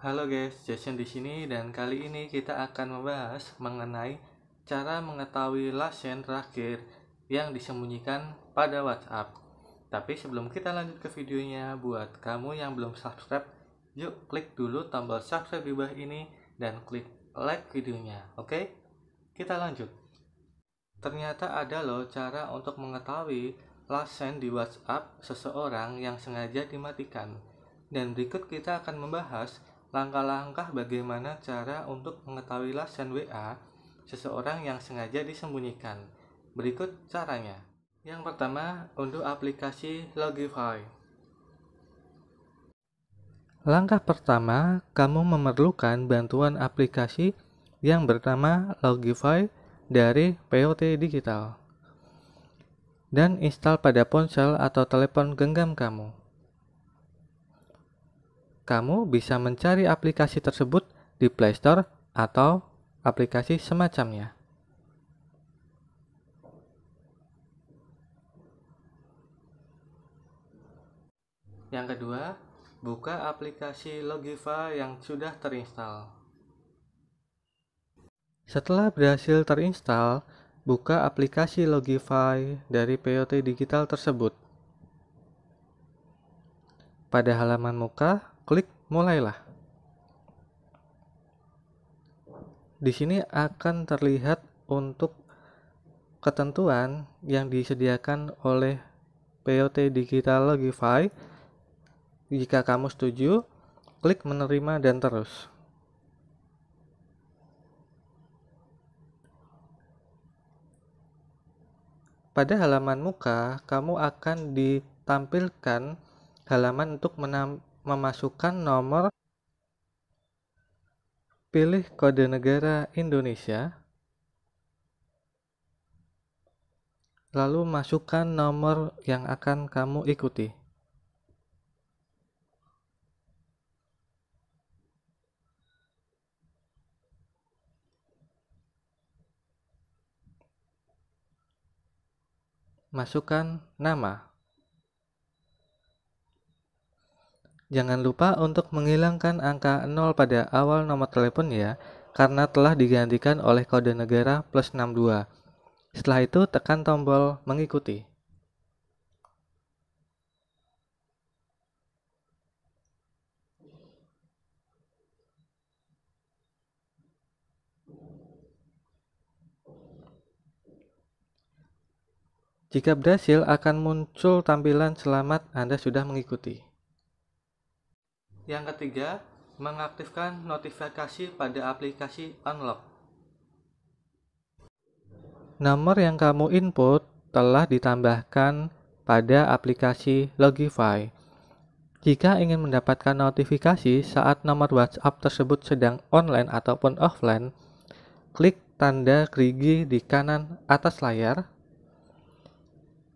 Halo guys, Jason di sini dan kali ini kita akan membahas mengenai cara mengetahui lasen terakhir yang disembunyikan pada WhatsApp. Tapi sebelum kita lanjut ke videonya, buat kamu yang belum subscribe, yuk klik dulu tombol subscribe di bawah ini dan klik like videonya, oke? Kita lanjut. Ternyata ada loh cara untuk mengetahui lasen di WhatsApp seseorang yang sengaja dimatikan. Dan berikut kita akan membahas langkah-langkah bagaimana cara untuk mengetahui lasan WA seseorang yang sengaja disembunyikan. Berikut caranya. Yang pertama, untuk aplikasi Logify. Langkah pertama, kamu memerlukan bantuan aplikasi yang bernama Logify dari POT Digital dan install pada ponsel atau telepon genggam kamu kamu bisa mencari aplikasi tersebut di Play Store atau aplikasi semacamnya. Yang kedua, buka aplikasi Logify yang sudah terinstall. Setelah berhasil terinstall, buka aplikasi Logify dari POT Digital tersebut. Pada halaman muka, klik mulailah. Di sini akan terlihat untuk ketentuan yang disediakan oleh POT Digital Logify. Jika kamu setuju, klik menerima dan terus. Pada halaman muka, kamu akan ditampilkan halaman untuk memasukkan nomor pilih kode negara Indonesia, lalu masukkan nomor yang akan kamu ikuti. Masukkan nama. Jangan lupa untuk menghilangkan angka 0 pada awal nomor telepon ya, karena telah digantikan oleh kode negara plus 62. Setelah itu tekan tombol mengikuti. Jika berhasil, akan muncul tampilan selamat Anda sudah mengikuti. Yang ketiga, mengaktifkan notifikasi pada aplikasi Unlock. Nomor yang kamu input telah ditambahkan pada aplikasi Logify. Jika ingin mendapatkan notifikasi saat nomor WhatsApp tersebut sedang online ataupun offline, klik tanda gerigi di kanan atas layar,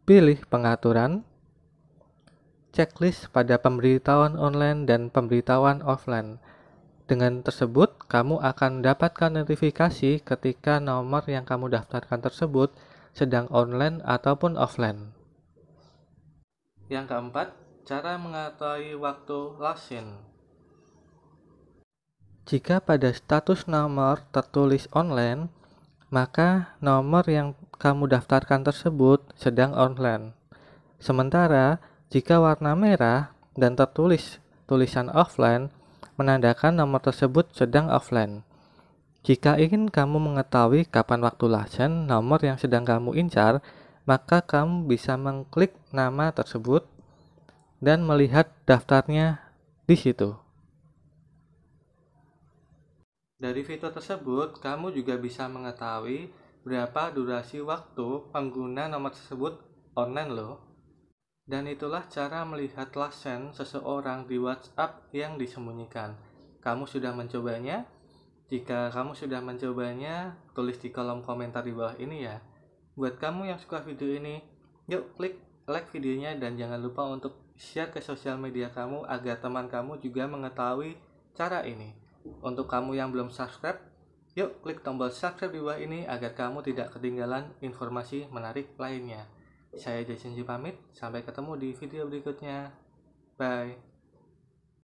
pilih pengaturan, checklist pada pemberitahuan online dan pemberitahuan offline. Dengan tersebut, kamu akan mendapatkan notifikasi ketika nomor yang kamu daftarkan tersebut sedang online ataupun offline. Yang keempat, cara mengetahui waktu login. Jika pada status nomor tertulis online, maka nomor yang kamu daftarkan tersebut sedang online. Sementara, jika warna merah dan tertulis tulisan offline, menandakan nomor tersebut sedang offline. Jika ingin kamu mengetahui kapan waktu lasen nomor yang sedang kamu incar, maka kamu bisa mengklik nama tersebut dan melihat daftarnya di situ. Dari fitur tersebut, kamu juga bisa mengetahui berapa durasi waktu pengguna nomor tersebut online loh. Dan itulah cara melihat lasen seseorang di WhatsApp yang disembunyikan. Kamu sudah mencobanya? Jika kamu sudah mencobanya, tulis di kolom komentar di bawah ini ya. Buat kamu yang suka video ini, yuk klik like videonya dan jangan lupa untuk share ke sosial media kamu agar teman kamu juga mengetahui cara ini. Untuk kamu yang belum subscribe, yuk klik tombol subscribe di bawah ini agar kamu tidak ketinggalan informasi menarik lainnya. Saya Jason Ju pamit, sampai ketemu di video berikutnya. Bye.